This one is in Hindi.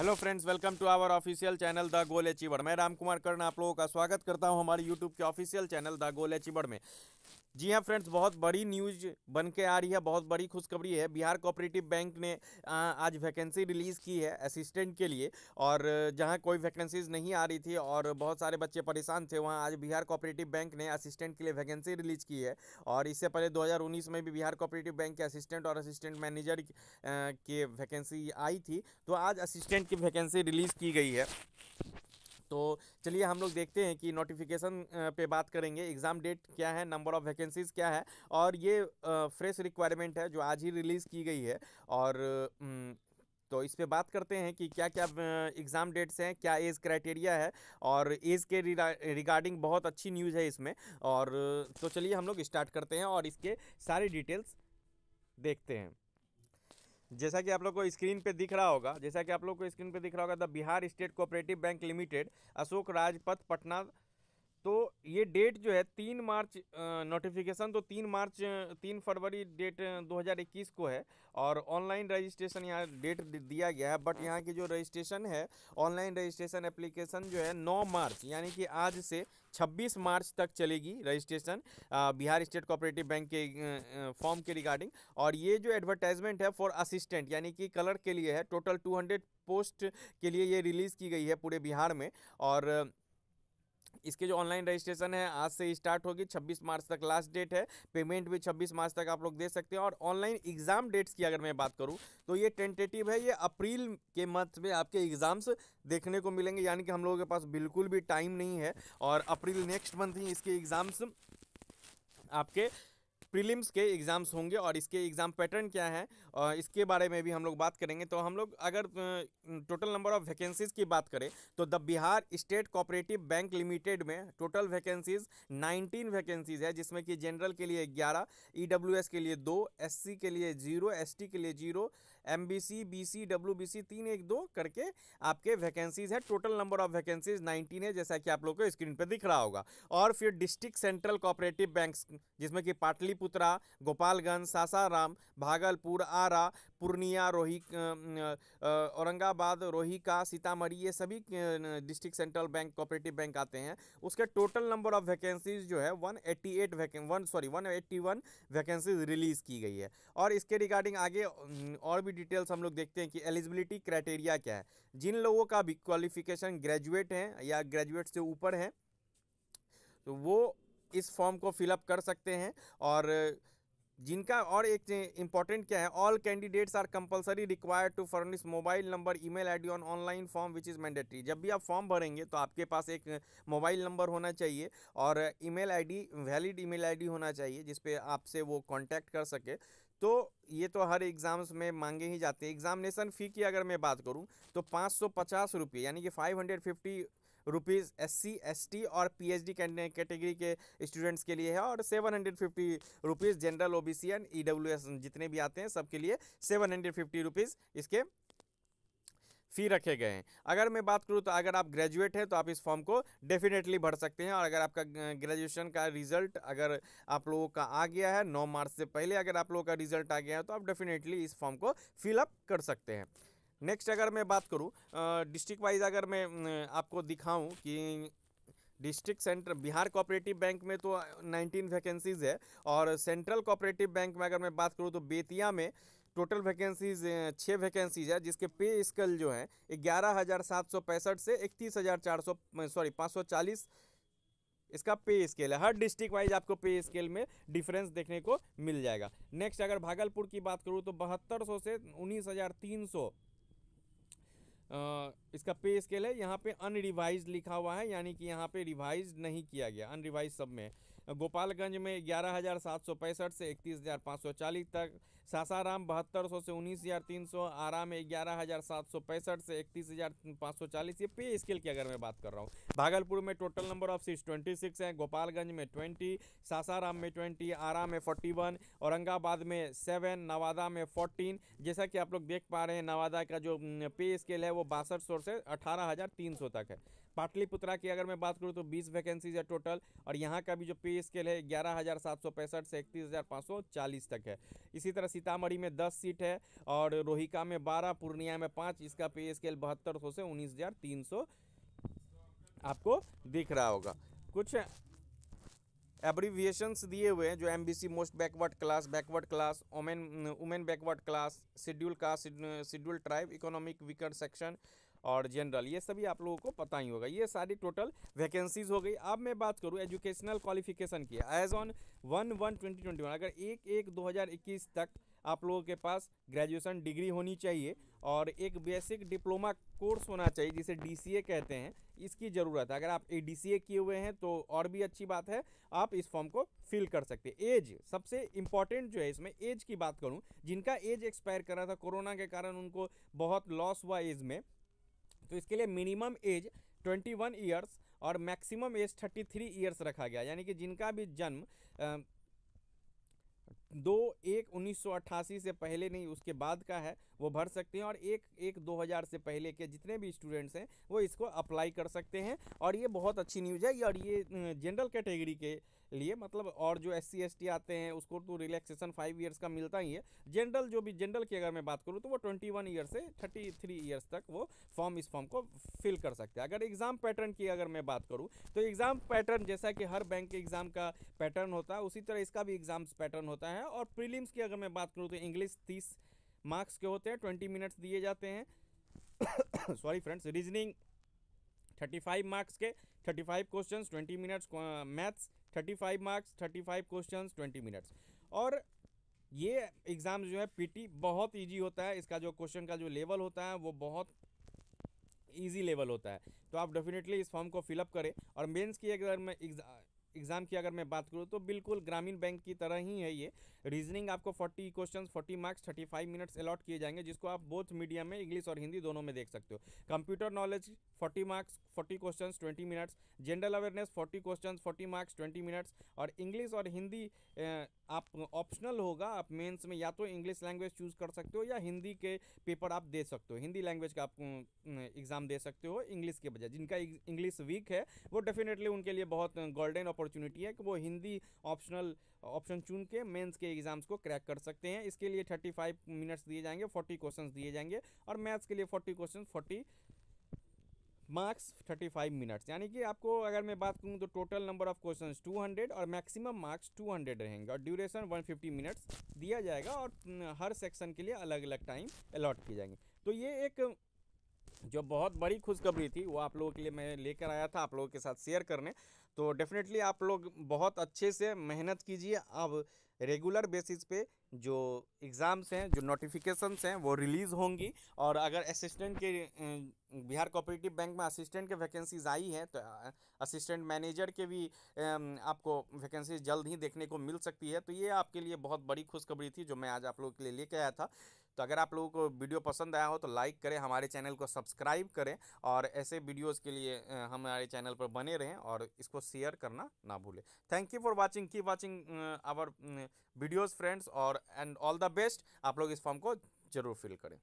hello friends welcome to our official channel the goal achiever मैं राम कुमार कर्ण आप लोगों का स्वागत करता हूं हमारे यूट्यूब के official channel the goal achiever में जी हाँ फ्रेंड्स बहुत बड़ी न्यूज बन के आ रही है बहुत बड़ी खुशखबरी है बिहार कोऑपरेटिव बैंक ने आज वैकेंसी रिलीज़ की है असिस्टेंट के लिए और जहाँ कोई वैकेंसीज नहीं आ रही थी और बहुत सारे बच्चे परेशान थे वहाँ आज बिहार कोऑपरेटिव बैंक ने असिस्टेंट के लिए वैकेंसी रिलीज़ की है और इससे पहले दो में भी बिहार कोऑपरेटिव बैंक के असिस्टेंट और असिस्टेंट मैनेजर के वैकेंसी आई थी तो आज असिस्टेंट की वैकेंसी रिलीज़ की गई है तो चलिए हम लोग देखते हैं कि नोटिफिकेशन पे बात करेंगे एग्ज़ाम डेट क्या है नंबर ऑफ़ वैकेंसीज़ क्या है और ये फ्रेश रिक्वायरमेंट है जो आज ही रिलीज़ की गई है और तो इस पर बात करते हैं कि क्या क्या एग्ज़ाम डेट्स हैं क्या एज क्राइटेरिया है और एज के रिगार्डिंग बहुत अच्छी न्यूज़ है इसमें और तो चलिए हम लोग स्टार्ट करते हैं और इसके सारे डिटेल्स देखते हैं जैसा कि आप लोग को स्क्रीन पे दिख रहा होगा जैसा कि आप लोग को स्क्रीन पे दिख रहा होगा the Bihar state cooperative bank limited Ashok Rajpath Patna तो ये डेट जो है तीन मार्च नोटिफिकेशन तो तीन मार्च तीन फरवरी डेट 2021 को है और ऑनलाइन रजिस्ट्रेशन यहाँ डेट दिया गया है बट यहाँ की जो रजिस्ट्रेशन है ऑनलाइन रजिस्ट्रेशन एप्लीकेशन जो है 9 मार्च यानी कि आज से 26 मार्च तक चलेगी registration Bihar state cooperative bank के फॉर्म के रिगार्डिंग और ये जो एडवर्टाइजमेंट है फॉर असिस्टेंट यानी कि कलर के लिए है टोटल टू पोस्ट के लिए ये रिलीज़ की गई है पूरे बिहार में और इसके जो ऑनलाइन रजिस्ट्रेशन है आज से स्टार्ट होगी 26 मार्च तक लास्ट डेट है पेमेंट भी 26 मार्च तक आप लोग दे सकते हैं और ऑनलाइन एग्जाम डेट्स की अगर मैं बात करूं तो ये टेंटेटिव है ये अप्रैल के मंथ में आपके एग्जाम्स देखने को मिलेंगे यानी कि हम लोगों के पास बिल्कुल भी टाइम नहीं है और अप्रैल नेक्स्ट मंथ ही इसके एग्ज़ाम्स आपके प्रीलिम्स के एग्ज़ाम्स होंगे और इसके एग्ज़ाम पैटर्न क्या है और इसके बारे में भी हम लोग बात करेंगे तो हम लोग अगर टोटल नंबर ऑफ़ वैकेंसीज़ की बात करें तो the Bihar state cooperative bank limited में टोटल वैकेंसीज़ नाइनटीन वैकेंसीज़ है जिसमें कि जनरल के लिए ग्यारह ई e के लिए दो एस के लिए जीरो एस के लिए zero M B C B C W B C तीन एक दो करके आपके वैकेंसीज है total number of vacancies nineteen है जैसा कि आप लोग को स्क्रीन पर दिख रहा होगा और फिर डिस्ट्रिक्ट सेंट्रल कोऑपरेटिव बैंक जिसमें कि पाटलिपुत्रा गोपालगंज सासाराम भागलपुर आरा पूर्णिया रोही औरंगाबाद रोहिका सीतामढ़ी ये सभी district central bank cooperative bank आते हैं उसके टोटल नंबर ऑफ वैकेंसीज जो है 188 eight one sorry one one vacancies release की गई है और इसके रिगार्डिंग आगे और भी डिटेल्स हम लोग देखते हैं कि एलिजिबिलिटी क्राइटेरिया क्या है जिन लोगों का भी क्वालिफिकेशन ग्रेजुएट हैं या ग्रेजुएट से ऊपर हैं तो वो इस फॉर्म को फिलअप कर सकते हैं और जिनका और एक इम्पॉर्टेंट क्या है all candidates are compulsory required to furnish mobile number email ID on online form which is mandatory जब भी आप फॉर्म भरेंगे तो आपके पास एक मोबाइल नंबर होना चाहिए और email ID valid email ID होना चाहिए जिसपे आपसे वो कांटेक्ट कर सके तो ये तो हर एग्ज़ाम्स में मांगे ही जाते हैं एग्जामिनेशन फ़ी की अगर मैं बात करूँ तो पाँच सौ पचास रुपये यानी कि five hundred fifty rupees S C S T और पी एच डी कैटेगरी के स्टूडेंट्स के लिए है और seven hundred fifty rupees general O B C and E W S जितने भी आते हैं सबके लिए सेवन हंड्रेड फिफ्टी रुपीज़ इसके फ़ी रखे गए हैं अगर मैं बात करूँ तो अगर आप ग्रेजुएट हैं तो आप इस फॉर्म को डेफिनेटली भर सकते हैं और अगर आपका ग्रेजुएशन का रिजल्ट अगर आप लोगों का आ गया है नौ मार्च से पहले अगर आप लोगों का रिजल्ट आ गया है तो आप डेफिनेटली इस फॉर्म को फिलअप कर सकते हैं नेक्स्ट अगर मैं बात करूँ डिस्ट्रिक्ट वाइज अगर मैं आपको दिखाऊँ कि district centre Bihar cooperative bank में तो 19 वैकेंसीज़ है और सेंट्रल कोऑपरेटिव बैंक में अगर मैं बात करूँ तो बेतिया में टोटल वैकेंसीज छः वैकेंसीज है जिसके पे स्केल जो है ग्यारह हज़ार सात सौ पैंसठ से इकतीस हज़ार चार सौ सॉरी पाँच सौ चालीस इसका पे स्केल है हर डिस्ट्रिक्ट वाइज आपको पे स्केल में डिफरेंस देखने को मिल जाएगा नेक्स्ट अगर भागलपुर की बात करूँ तो बहत्तर सौ से उन्नीस हज़ार तीन सौ इसका पे स्केल है यहाँ पे अनरिवाइज लिखा हुआ है यानी कि यहाँ पे रिवाइज नहीं किया गया अनरिवाइज सब में गोपालगंज में ग्यारह हज़ार सात सौ पैंसठ से इकतीस हज़ार पाँच सौ चालीस तक सासाराम बहत्तर सौ से उन्नीस हज़ार तीन सौ आरा में ग्यारह हज़ार सात सौ पैंसठ से इकतीस हज़ार पाँच सौ चालीस ये पे स्केल की अगर मैं बात कर रहा हूँ भागलपुर में total number of seats twenty six है गोपालगंज में ट्वेंटी सासाराम में ट्वेंटी आरा में फोर्टी वन औरंगाबाद में सेवन नवादा में फोर्टीन जैसा कि आप लोग देख पा रहे हैं नवादा का जो पे स्केल है वो बासठ सौ से अठारह हज़ार तीन सौ तक है पाटलिपुत्रा की अगर मैं बात करूँ तो बीस वैकेंसीज है टोटल और यहाँ का भी जो पे स्केल है ग्यारह हज़ार सात सौ पैंसठ से इकतीस हज़ार पाँच सौ चालीस तक है इसी तरह सीतामढ़ी में दस सीट है और रोहिका में बारह पूर्णिया में पाँच इसका पे स्केल बहत्तर सौ से उन्नीस हज़ार तीन सौ आपको दिख रहा होगा कुछ एब्रीविएशंस दिए हुए हैं जो M B C most backward class backward class women women backward class schedule caste schedule tribe economic weaker section और जनरल ये सभी आप लोगों को पता ही होगा ये सारी टोटल वैकेंसीज हो गई अब मैं बात करूँ एजुकेशनल क्वालिफिकेशन की age on one one twenty twenty one अगर एक एक दो हज़ार इक्कीस तक आप लोगों के पास ग्रेजुएशन डिग्री होनी चाहिए और एक बेसिक डिप्लोमा कोर्स होना चाहिए जिसे डी कहते हैं इसकी ज़रूरत है अगर आप डी किए हुए हैं तो और भी अच्छी बात है आप इस फॉर्म को फिल कर सकते हैं एज सबसे इम्पॉर्टेंट जो है इसमें एज की बात करूं जिनका एज एक्सपायर कर रहा था कोरोना के कारण उनको बहुत लॉस हुआ एज में तो इसके लिए मिनिमम एज 21 ईयर्स और मैक्सिमम एज 33 ईयर्स रखा गया यानी कि जिनका भी जन्म दो एक उन्नीस से पहले नहीं उसके बाद का है वो भर सकते हैं और एक एक 2000 से पहले के जितने भी स्टूडेंट्स हैं वो इसको अप्लाई कर सकते हैं और ये बहुत अच्छी न्यूज़ है और ये जनरल कैटेगरी के, लिए मतलब और जो एस सी आते हैं उसको तो रिलैक्सेशन फाइव ईयर्स का मिलता ही है जनरल जो भी जनरल की अगर मैं बात करूँ तो वो ट्वेंटी वन ईयर से थर्टी थ्री ईयर्स तक वो फॉर्म इस फॉर्म को फिल कर सकते हैं अगर एग्ज़ाम पैटर्न की अगर मैं बात करूँ तो एग्ज़ाम पैटर्न जैसा कि हर बैंक के एग्ज़ाम का पैटर्न होता है उसी तरह इसका भी एग्ज़ाम्स पैटर्न होता है है और प्रीलिम्स की अगर मैं बात करूँ तो इंग्लिश तीस मार्क्स के होते हैं ट्वेंटी मिनट्स दिए जाते हैं sorry friends reasoning thirty five marks के thirty five question twenty minutes maths thirty five marks thirty five question twenty minutes और ये एग्ज़ाम जो है पीटी बहुत इजी होता है इसका जो क्वेश्चन का जो लेवल होता है वो बहुत इजी लेवल होता है तो आप डेफिनेटली इस फॉर्म को फिलअप करें और मेंस की अगर मैं एग्ज़ाम की अगर मैं बात करूँ तो बिल्कुल ग्रामीण बैंक की तरह ही है ये रीजनिंग आपको 40 क्वेश्चन 40 मार्क्स 35 मिनट्स अलॉट किए जाएंगे जिसको आप बोथ मीडियम में इंग्लिश और हिंदी दोनों में देख सकते हो computer knowledge 40 marks 40 questions 20 minutes general awareness 40 questions 40 marks 20 minutes और इंग्लिश और हिंदी आप ऑप्शनल होगा आप मेंस में या तो इंग्लिश लैंग्वेज चूज़ कर सकते हो या हिंदी के पेपर आप दे सकते हो हिंदी लैंग्वेज का आप एग्ज़ाम दे सकते हो इंग्लिश के बजाय जिनका इंग्लिश वीक है वो डेफिनेटली उनके लिए बहुत गोल्डन अपॉर्चुनिटी है कि वो हिंदी ऑप्शनल ऑप्शन चुन के मेंस के एग्जाम्स को क्रैक कर सकते हैं इसके लिए 35 मिनट्स दिए जाएंगे 40 क्वेश्चंस दिए जाएंगे और मैथ्स के लिए 40 क्वेश्चन 40 मार्क्स 35 मिनट्स यानी कि आपको अगर मैं बात करूँ तो total number of two hundred और मैक्सिमम मार्क्स हंड्रेड रहेंगे और ड्यूरेशन फिफ्टी मिनट्स दिया जाएगा और हर सेक्शन के लिए अलग अलग टाइम अलॉट किए जाएंगे तो ये एक जो बहुत बड़ी खुशखबरी थी वो आप लोगों के लिए मैं लेकर आया था आप लोगों के साथ शेयर करने तो डेफिनेटली आप लोग बहुत अच्छे से मेहनत कीजिए अब रेगुलर बेसिस पे जो एग्ज़ाम्स हैं जो नोटिफिकेशंस हैं वो रिलीज़ होंगी और अगर असिस्टेंट के बिहार कोऑपरेटिव बैंक में असिस्टेंट के वैकेंसीज़ आई हैं तो असिस्टेंट मैनेजर के भी आपको वैकेंसी जल्द ही देखने को मिल सकती है तो ये आपके लिए बहुत बड़ी खुशखबरी थी जो मैं आज आप लोगों के लिए लेके आया था तो अगर आप लोगों को वीडियो पसंद आया हो तो लाइक करें हमारे चैनल को सब्सक्राइब करें और ऐसे वीडियोज़ के लिए हमारे चैनल पर बने रहें और इसको शेयर करना ना भूलें थैंक यू फॉर वॉचिंग की वॉचिंग आवर वीडियोज़ फ्रेंड्स और एंड ऑल द बेस्ट आप लोग इस फॉर्म को ज़रूर फिल करें